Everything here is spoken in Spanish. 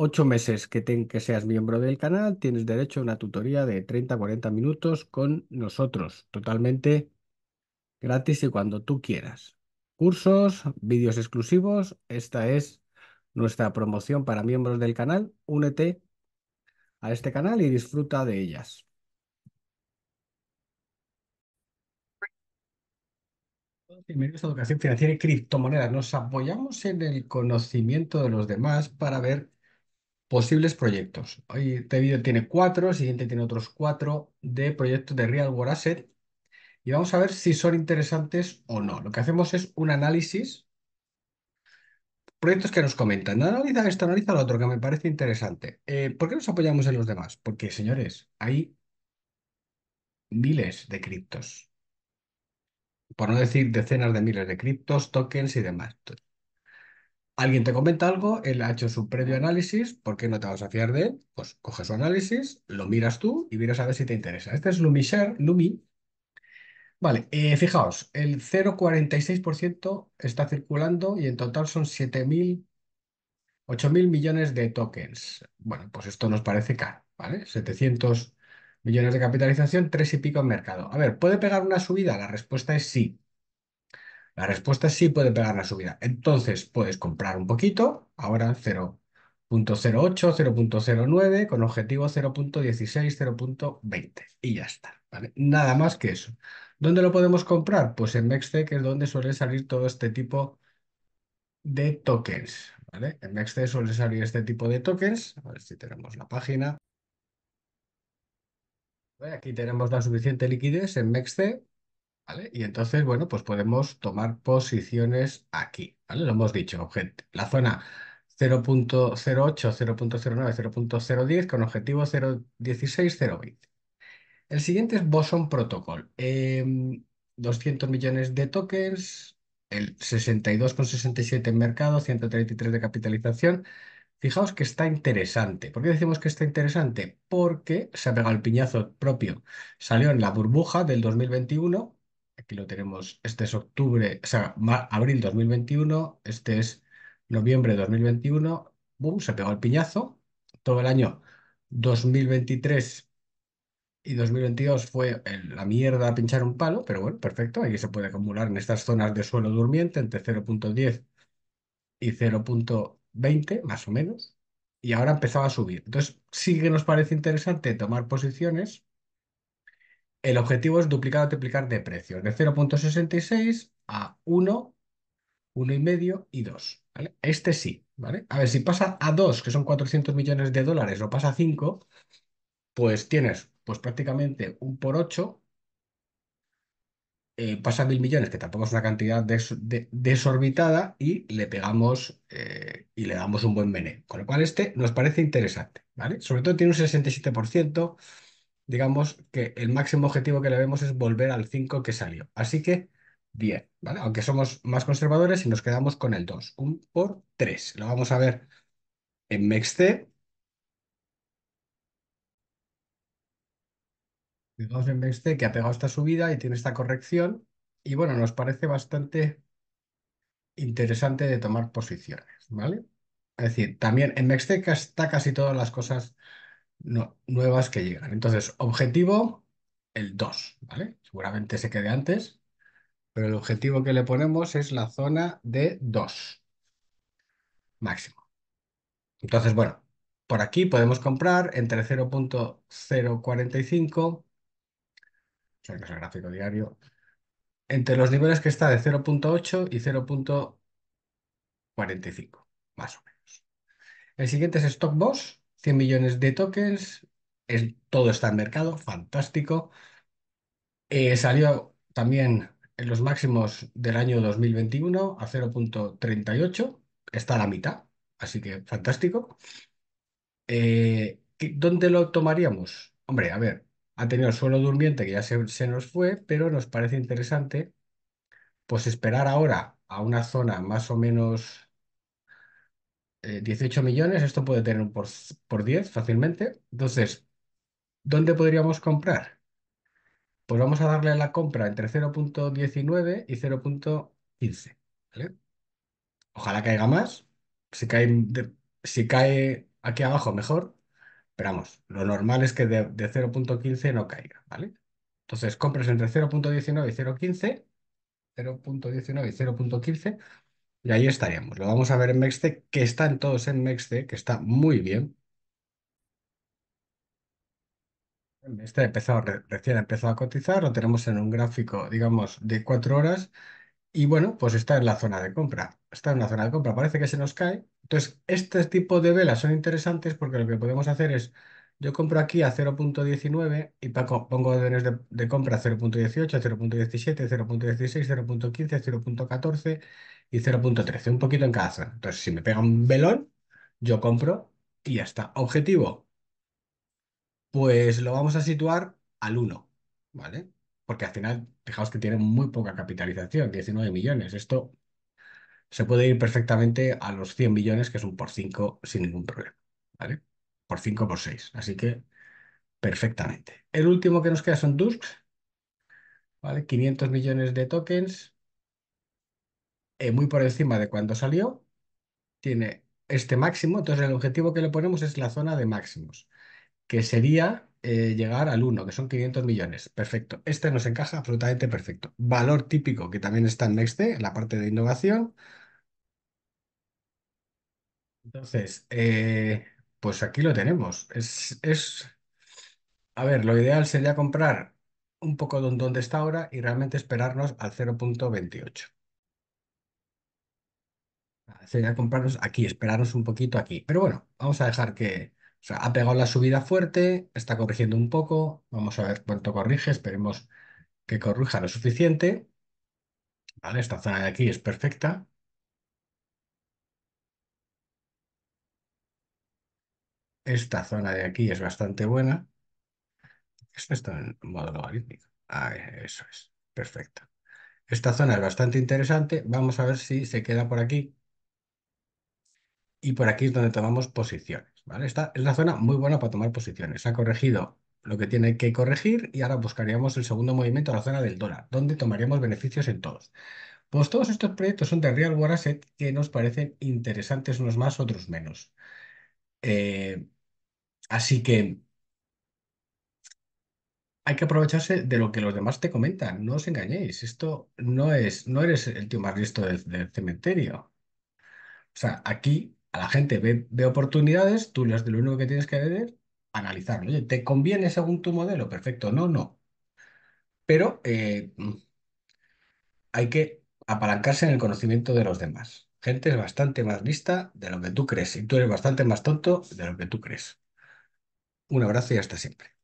ocho meses que, que seas miembro del canal, tienes derecho a una tutoría de 30-40 minutos con nosotros, totalmente gratis y cuando tú quieras. Cursos, vídeos exclusivos, esta es nuestra promoción para miembros del canal. Únete a este canal y disfruta de ellas. Bienvenidos a Educación Financiera y Criptomonedas. Nos apoyamos en el conocimiento de los demás para ver Posibles proyectos. Hoy este vídeo tiene cuatro, el siguiente tiene otros cuatro de proyectos de Real World Asset y vamos a ver si son interesantes o no. Lo que hacemos es un análisis. Proyectos que nos comentan. Analiza esto, analiza lo otro, que me parece interesante. Eh, ¿Por qué nos apoyamos en los demás? Porque, señores, hay miles de criptos. Por no decir decenas de miles de criptos, tokens y demás. Alguien te comenta algo, él ha hecho su previo análisis, ¿por qué no te vas a fiar de él? Pues coge su análisis, lo miras tú y miras a ver si te interesa. Este es LumiShare, Lumi. Vale, eh, fijaos, el 0,46% está circulando y en total son 7.000, 8.000 millones de tokens. Bueno, pues esto nos parece caro, ¿vale? 700 millones de capitalización, 3 y pico en mercado. A ver, ¿puede pegar una subida? La respuesta es sí. La respuesta es sí puede pegar la subida. Entonces puedes comprar un poquito, ahora 0.08, 0.09, con objetivo 0.16, 0.20 y ya está. ¿vale? Nada más que eso. ¿Dónde lo podemos comprar? Pues en MEXC, que es donde suele salir todo este tipo de tokens. ¿vale? En MEXC suele salir este tipo de tokens. A ver si tenemos la página. Aquí tenemos la suficiente liquidez en MEXC y entonces, bueno, pues podemos tomar posiciones aquí, ¿vale? Lo hemos dicho, la zona 0.08, 0.09, 0.010 con objetivo 0.16, 0.20. El siguiente es Boson Protocol. 200 em, millones de tokens, el 62,67 en mercado, 133 de capitalización. Fijaos que está interesante. ¿Por qué decimos que está interesante? Porque se ha pegado el piñazo propio. Salió en la burbuja del 2021 Aquí lo tenemos. Este es octubre, o sea, abril 2021. Este es noviembre 2021. Boom, se pegó el piñazo. Todo el año 2023 y 2022 fue la mierda a pinchar un palo, pero bueno, perfecto. Ahí se puede acumular en estas zonas de suelo durmiente entre 0.10 y 0.20, más o menos. Y ahora empezaba a subir. Entonces, sí que nos parece interesante tomar posiciones el objetivo es duplicar o triplicar de precios, de 0.66 a 1, 1,5 y 2. Este sí, ¿vale? A ver, si pasa a 2, que son 400 millones de dólares, o pasa a 5, pues tienes pues, prácticamente un por 8, eh, pasa a 1.000 millones, que tampoco es una cantidad desorbitada, y le pegamos eh, y le damos un buen mené. Con lo cual este nos parece interesante, ¿vale? Sobre todo tiene un 67%, digamos que el máximo objetivo que le vemos es volver al 5 que salió. Así que bien, ¿vale? Aunque somos más conservadores y nos quedamos con el 2, 1 por 3. Lo vamos a ver en MEXT. Fijaos en mexc que ha pegado esta subida y tiene esta corrección. Y bueno, nos parece bastante interesante de tomar posiciones, ¿vale? Es decir, también en mexc está casi todas las cosas nuevas que llegan. Entonces, objetivo, el 2, ¿vale? Seguramente se quede antes, pero el objetivo que le ponemos es la zona de 2, máximo. Entonces, bueno, por aquí podemos comprar entre 0.045, es el gráfico diario, entre los niveles que está de 0.8 y 0.45, más o menos. El siguiente es Boss. 100 millones de tokens, es, todo está en mercado, fantástico. Eh, salió también en los máximos del año 2021 a 0.38, está a la mitad, así que fantástico. Eh, ¿Dónde lo tomaríamos? Hombre, a ver, ha tenido el suelo durmiente que ya se, se nos fue, pero nos parece interesante pues esperar ahora a una zona más o menos 18 eh, millones, esto puede tener un por, 10 fácilmente. Entonces, ¿dónde podríamos comprar? Pues vamos a darle la compra entre 0.19 y 0.15. ¿vale? Ojalá caiga más. Si cae, si cae aquí abajo, mejor. Pero vamos, lo normal es que de, 0.15 no caiga, ¿vale? Entonces compras entre 0.19 y 0.15, 0.19 y 0.15, y ahí estaríamos. Lo vamos a ver en Mexte, que están todos en Mexte, que está muy bien. Este ha empezado, recién ha empezado a cotizar, lo tenemos en un gráfico, digamos, de cuatro horas. Y bueno, pues está en la zona de compra. Está en la zona de compra, parece que se nos cae. Entonces, este tipo de velas son interesantes porque lo que podemos hacer es, yo compro aquí a 0.19 y pongo órdenes de, de compra a 0.18, 0.17, 0.16, 0.15, 0.14 y 0.13, un poquito en cada zona. Entonces, si me pega un velón, yo compro y ya está. Objetivo, pues lo vamos a situar al 1, ¿vale? Porque al final, fijaos que tiene muy poca capitalización, 19 millones. Esto se puede ir perfectamente a los 100 millones, que es un por 5 sin ningún problema, ¿vale? Por 5, por 6. Así que perfectamente. El último que nos queda son DUSKs, ¿vale? 500 millones de tokens. Eh, muy por encima de cuando salió, tiene este máximo, entonces el objetivo que le ponemos es la zona de máximos, que sería eh, llegar al 1, que son 500 millones. Perfecto, este nos encaja absolutamente perfecto. Valor típico que también está en este en la parte de innovación. Entonces, eh, pues aquí lo tenemos. Es, es, a ver, lo ideal sería comprar un poco donde está ahora y realmente esperarnos al 0.28 sería comprarnos aquí, esperaros un poquito aquí. Pero bueno, vamos a dejar que... O sea, ha pegado la subida fuerte, está corrigiendo un poco. Vamos a ver cuánto corrige, esperemos que corrija lo suficiente. Vale, esta zona de aquí es perfecta. Esta zona de aquí es bastante buena. Esto está en modo logarítmico. Ah, eso es. Perfecto. Esta zona es bastante interesante. Vamos a ver si se queda por aquí y por aquí es donde tomamos posiciones. ¿vale? Esta es la zona muy buena para tomar posiciones. Ha corregido lo que tiene que corregir y ahora buscaríamos el segundo movimiento a la zona del dólar, donde tomaríamos beneficios en todos. Pues todos estos proyectos son de real asset que nos parecen interesantes unos más, otros menos. Eh, así que hay que aprovecharse de lo que los demás te comentan. No os engañéis. Esto no es, no eres el tío más listo del cementerio. O sea, aquí a la gente ve, oportunidades, tú lo único que tienes que hacer es analizarlo. Oye, ¿te conviene según tu modelo? Perfecto, no, no. Pero eh, hay que apalancarse en el conocimiento de los demás. Gente es bastante más lista de lo que tú crees y tú eres bastante más tonto de lo que tú crees. Un abrazo y hasta siempre.